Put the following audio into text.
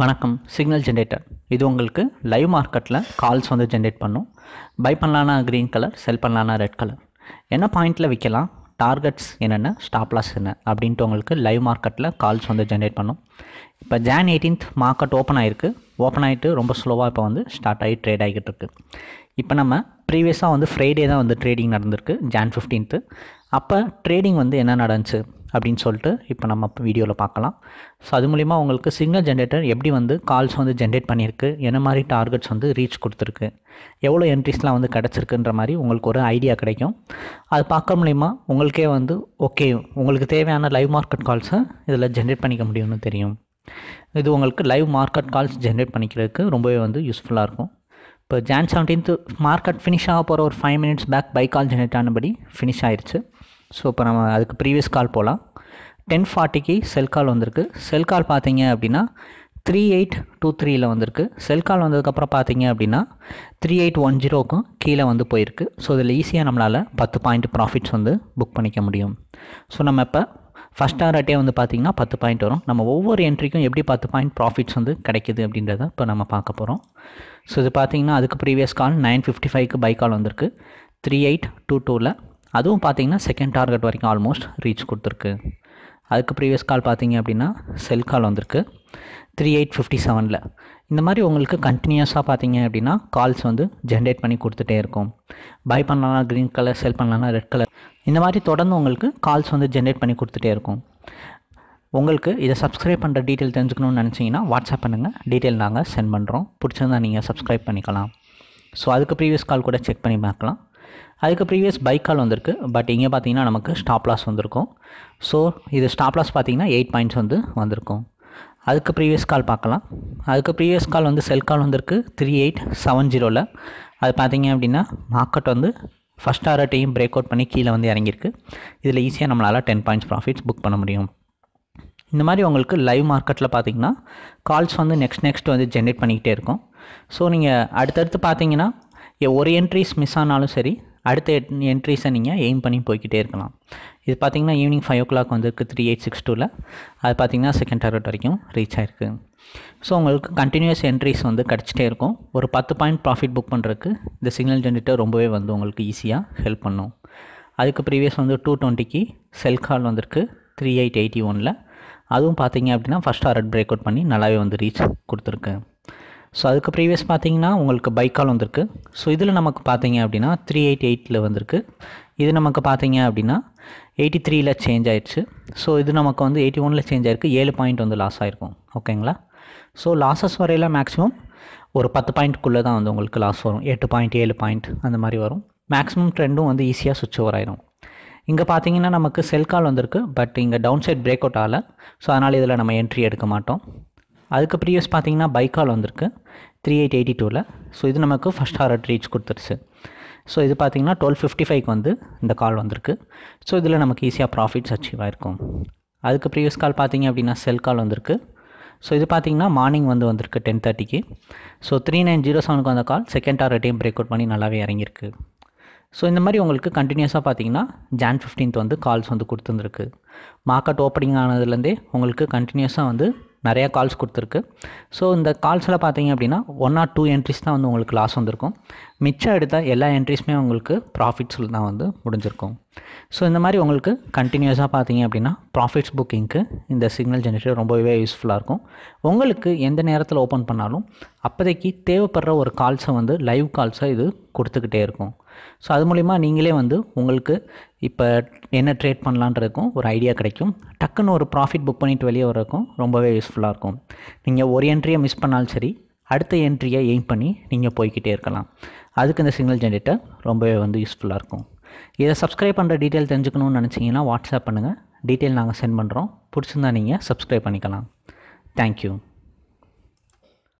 வணக்கம் signal generator இது உங்களுக்கு லைவ் மார்க்கெட்டில் கால்ஸ் வந்து ஜென்ரேட் பண்ணும் பை பண்ணலான்னா க்ரீன் கலர் செல் பண்ணலான்னா ரெட் கலர் என்ன பாயிண்டில் விற்கலாம் டார்கெட்ஸ் என்னென்ன ஸ்டாப்லாஸ் என்ன அப்படின்ட்டு உங்களுக்கு லைவ் மார்க்கெட்டில் கால்ஸ் வந்து ஜென்ரேட் பண்ணும் இப்போ ஜான் எயிட்டீன்த் மார்க்கெட் ஓப்பன் ஆகிருக்கு ஓப்பன் ஆகிட்டு ரொம்ப ஸ்லோவாக இப்போ வந்து ஸ்டார்ட் ஆகி ட்ரேட் ஆகிக்கிட்டு இருக்குது இப்போ நம்ம ப்ரீவியஸாக வந்து ஃப்ரைடே தான் வந்து ட்ரேடிங் நடந்திருக்கு ஜான் ஃபிஃப்டீன்த்து அப்போ ட்ரேடிங் வந்து என்ன நடந்துச்சு அப்படின்னு சொல்லிட்டு இப்போ நம்ம வீடியோவில் பார்க்கலாம் ஸோ அது மூலிமா உங்களுக்கு சிக்னல் ஜென்ரேட்டர் எப்படி வந்து கால்ஸ் வந்து ஜென்ரேட் பண்ணியிருக்கு என்ன மாதிரி டார்கெட்ஸ் வந்து ரீச் கொடுத்துருக்கு எவ்வளோ என்ட்ரிஸ்லாம் வந்து கிடச்சிருக்குன்ற மாதிரி உங்களுக்கு ஒரு ஐடியா கிடைக்கும் அது பார்க்க மூலிமா உங்களுக்கே வந்து ஓகே உங்களுக்கு தேவையான லைவ் மார்க்கெட் கால்ஸை இதில் ஜென்ரேட் பண்ணிக்க முடியும்னு தெரியும் இது உங்களுக்கு லைவ் மார்க்கெட் கால்ஸ் ஜென்ரேட் பண்ணிக்கிறதுக்கு ரொம்பவே வந்து யூஸ்ஃபுல்லாக இருக்கும் இப்போ ஜான் செவன்டீன்த்து மார்க்கெட் ஃபினிஷ் ஆக போகிற ஒரு five minutes back buy call generate ஆனபடி ஃபினிஷ் ஆயிடுச்சு ஸோ இப்போ நம்ம அதுக்கு ப்ரீவியஸ் கால் போகலாம் டென் ஃபார்ட்டிக்கு செல் கால் வந்திருக்கு செல் கால் பார்த்தீங்க அப்படின்னா த்ரீ எயிட் டூ த்ரீயில் வந்திருக்கு செல் கால் வந்ததுக்கப்புறம் பார்த்தீங்க அப்படின்னா த்ரீ எயிட் ஒன் ஜீரோக்கும் கீழே வந்து போயிருக்கு ஸோ இதில் ஈஸியாக நம்மளால் பத்து பாயிண்ட் ப்ராஃபிட்ஸ் வந்து புக் பண்ணிக்க முடியும் ஸோ நம்ம இப்போ ஃபஸ்ட் டாரட்டே வந்து பார்த்திங்கன்னா பத்து பாயிண்ட் வரும் நம்ம ஒவ்வொரு என்ட்ரிக்கும் எப்படி பத்து பாயிண்ட் ப்ராஃபிட்ஸ் வந்து கிடைக்கிது அப்படின்றத இப்போ நம்ம பார்க்க போகிறோம் ஸோ இது பார்த்திங்கன்னா அதுக்கு ப்ரீவியஸ் கால் நைன் ஃபிஃப்டி ஃபைவ்க்கு பை கால் வந்திருக்கு த்ரீ எயிட் டூ டூவில் அதுவும் பார்த்திங்கன்னா செகண்ட் டார்கெட் வரைக்கும் ஆல்மோஸ்ட் ரீச் கொடுத்துருக்கு அதுக்கு ப்ரீவியஸ் கால் பார்த்தீங்க அப்படின்னா செல் கால் வந்திருக்கு த்ரீ எயிட் ஃபிஃப்டி செவனில் இந்த மாதிரி உங்களுக்கு கண்டினியூஸாக பார்த்தீங்க அப்படின்னா கால்ஸ் வந்து ஜென்ரேட் பண்ணி கொடுத்துட்டே இருக்கும் பை பண்ணலாம் க்ரீன் கலர் செல் பண்ணலாம் ரெட் கலர் இந்த மாதிரி தொடர்ந்து உங்களுக்கு கால்ஸ் வந்து ஜென்ரேட் பண்ணி கொடுத்துட்டே இருக்கும் உங்களுக்கு இதை சப்ஸ்கிரைப் பண்ணுற டீட்டெயில் தெரிஞ்சுக்கணும்னு நினச்சிங்கன்னா வாட்ஸ்அப் பண்ணுங்கள் டீட்டெயில் நாங்கள் சென்ட் பண்ணுறோம் பிடிச்சிருந்தா நீங்கள் சப்ஸ்கிரைப் பண்ணிக்கலாம் ஸோ அதுக்கு ப்ரீவியஸ் கால் கூட செக் பண்ணி பார்க்கலாம் அதுக்கு ப்ரீவியஸ் பைக் கால் வந்திருக்கு பட் இங்கே பார்த்தீங்கன்னா நமக்கு ஸ்டாப் லாஸ் வந்திருக்கும் ஸோ இது ஸ்டாப் லாஸ் பார்த்தீங்கன்னா எயிட் பாயிண்ட்ஸ் வந்து வந்திருக்கும் அதுக்கு ப்ரீவியஸ் கால் பார்க்கலாம் அதுக்கு ப்ரீவியஸ் கால் வந்து செல் கால் வந்திருக்கு த்ரீ எயிட் செவன் ஜீரோவில் அது பார்த்தீங்க அப்படின்னா மார்க்கெட் வந்து ஃபஸ்ட் ஆர்ட்டையும் பிரேக் அவுட் பண்ணி கீழே வந்து இறங்கியிருக்கு இதில் ஈஸியாக நம்மளால் டென் பாயிண்ட்ஸ் ப்ராஃபிட்ஸ் புக் பண்ண முடியும் இந்த மாதிரி உங்களுக்கு லைவ் மார்க்கெட்டில் பார்த்தீங்கன்னா கால்ஸ் வந்து நெக்ஸ்ட் நெக்ஸ்ட் வந்து ஜென்ரேட் பண்ணிக்கிட்டே இருக்கும் ஸோ நீங்கள் அடுத்தடுத்து பார்த்தீங்கன்னா ஒரு என்ட்ரிஸ் மிஸ் ஆனாலும் சரி அடுத்த என்ட்ரிஸை நீங்கள் எய்ம் பண்ணி போய்கிட்டே இருக்கலாம் இது பார்த்தீங்கன்னா ஈவினிங் ஃபைவ் ஓ கிளாக் வந்துருக்கு த்ரீ எயிட் சிக்ஸ் டூவில் அது பார்த்திங்கன்னா செகண்ட் டார்கெட் வரைக்கும் ரீச் ஆகிருக்கு ஸோ உங்களுக்கு கண்டினியூஸ் என்ட்ரிஸ் வந்து கிடச்சிட்டே இருக்கும் ஒரு பத்து பாயிண்ட் ப்ராஃபிட் புக் பண்ணுறதுக்கு இந்த சிக்னல் ஜென்ரேட்டர் ரொம்பவே வந்து உங்களுக்கு ஈஸியாக ஹெல்ப் பண்ணும் அதுக்கு ப்ரீவியஸ் வந்து டூ டுவெண்ட்டிக்கு செல் கால் வந்திருக்கு த்ரீ எயிட் எயிட்டி ஒனில் அதுவும் பார்த்தீங்க அப்படின்னா ஃபஸ்ட் ஆர்ட் பிரேக் அவுட் பண்ணி நல்லாவே வந்து ரீச் கொடுத்துருக்கு ஸோ அதுக்கு ப்ரீவியஸ் பார்த்தீங்கன்னா உங்களுக்கு பைக்கால் வந்திருக்கு ஸோ இதில் நமக்கு பார்த்தீங்க அப்படின்னா த்ரீ எயிட் எயிட்டில் வந்திருக்கு இது நமக்கு பார்த்தீங்க அப்படின்னா எயிட்டி த்ரீயில் சேஞ்ச் ஆயிடுச்சு ஸோ இது நமக்கு வந்து எயிட்டி ஒனில் சேஞ்ச் ஆயிருக்கு ஏழு பாயிண்ட் வந்து லாஸ் ஆயிருக்கும் ஓகேங்களா ஸோ லாஸஸ் வரையில் மேக்ஸிமம் ஒரு பத்து பாயிண்ட்குள்ளே தான் வந்து உங்களுக்கு லாஸ் வரும் எட்டு பாயிண்ட் ஏழு பாயிண்ட் அந்த மாதிரி வரும் மேக்ஸிமம் ட்ரெண்டும் வந்து ஈஸியாக சுவிட்ச் ஓவர் ஆயிரும் இங்கே பார்த்தீங்கன்னா நமக்கு செல் கால் வந்திருக்கு பட் இங்கே டவுன் சைட் பிரேக் அவுட் ஆகலை ஸோ அதனால் இதில் நம்ம என்ட்ரி எடுக்க மாட்டோம் அதுக்கு ப்ரீவியஸ் பார்த்தீங்கன்னா பைக்கால் வந்திருக்கு த்ரீ எயிட் எயிட்டி டூவில் ஸோ இது நமக்கு ஃபஸ்ட் அட் ரீச் கொடுத்துருச்சு ஸோ இது பார்த்திங்கன்னா டுவெல் ஃபிஃப்டி ஃபைவ்க்கு வந்து இந்த கால் வந்திருக்கு ஸோ இதில் நமக்கு ஈஸியாக ப்ராஃபிட்ஸ் அச்சீவ் ஆயிருக்கும் அதுக்கு ப்ரீவியஸ் கால் பார்த்தீங்க அப்படின்னா செல் கால் வந்திருக்கு ஸோ இது பார்த்திங்கன்னா மார்னிங் வந்து வந்திருக்கு டென் தேர்ட்டிக்கு ஸோ த்ரீ நைன் ஜீரோ செவனுக்கு வந்த கால் செகண்ட் டார்கெட்டையும் பிரேக் அவுட் பண்ணி நல்லாவே இறங்கியிருக்கு ஸோ இந்த மாதிரி உங்களுக்கு கண்டினியூஸாக பார்த்தீங்கன்னா ஜான் ஃபிஃப்டீன்த் வந்து கால்ஸ் வந்து கொடுத்துருந்துருக்கு மார்க்கெட் ஓப்பனிங் ஆனதுலேருந்தே உங்களுக்கு கண்டினியூஸாக வந்து நிறையா கால்ஸ் கொடுத்துருக்கு ஸோ இந்த கால்ஸில் பார்த்தீங்க அப்படின்னா ஒன் ஆர் டூ என்ட்ரிஸ் தான் வந்து உங்களுக்கு லாஸ் வந்திருக்கும் மிச்சம் எடுத்தால் எல்லா என்ட்ரிஸுமே உங்களுக்கு ப்ராஃபிட்ஸில் தான் வந்து முடிஞ்சிருக்கும் ஸோ இந்த மாதிரி உங்களுக்கு கண்டினியூஸாக பார்த்தீங்க அப்படின்னா ப்ராஃபிட்ஸ் புக்கிங்க்கு இந்த சிக்னல் ஜென்ரேட்டர் ரொம்பவே யூஸ்ஃபுல்லாக இருக்கும் உங்களுக்கு எந்த நேரத்தில் ஓப்பன் பண்ணாலும் அப்போதைக்கு தேவைப்படுற ஒரு கால்ஸை வந்து லைவ் கால்ஸை இது கொடுத்துக்கிட்டே இருக்கும் ஸோ அது மூலிமா நீங்களே வந்து உங்களுக்கு இப்போ என்ன ட்ரேட் பண்ணலான்றதுக்கும் ஒரு ஐடியா கிடைக்கும் டக்குன்னு ஒரு ப்ராஃபிட் புக் பண்ணிட்டு வெளியே வர்றதுக்கும் ரொம்பவே யூஸ்ஃபுல்லாக இருக்கும் நீங்கள் ஒரு என்ட்ரியை மிஸ் பண்ணாலும் சரி அடுத்த என்ட்ரியை எய்ம் பண்ணி நீங்கள் போய்கிட்டே இருக்கலாம் அதுக்கு இந்த சிக்னல் ஜென்ரேட்டர் ரொம்பவே வந்து யூஸ்ஃபுல்லாக இருக்கும் இதை சப்ஸ்கிரைப் பண்ணுற டீட்டெயில் தெரிஞ்சுக்கணும்னு நினச்சிங்கன்னா வாட்ஸ்அப் பண்ணுங்கள் டீட்டெயில் நாங்கள் சென்ட் பண்ணுறோம் பிடிச்சிருந்தா நீங்கள் சப்ஸ்கிரைப் பண்ணிக்கலாம் தேங்க்யூ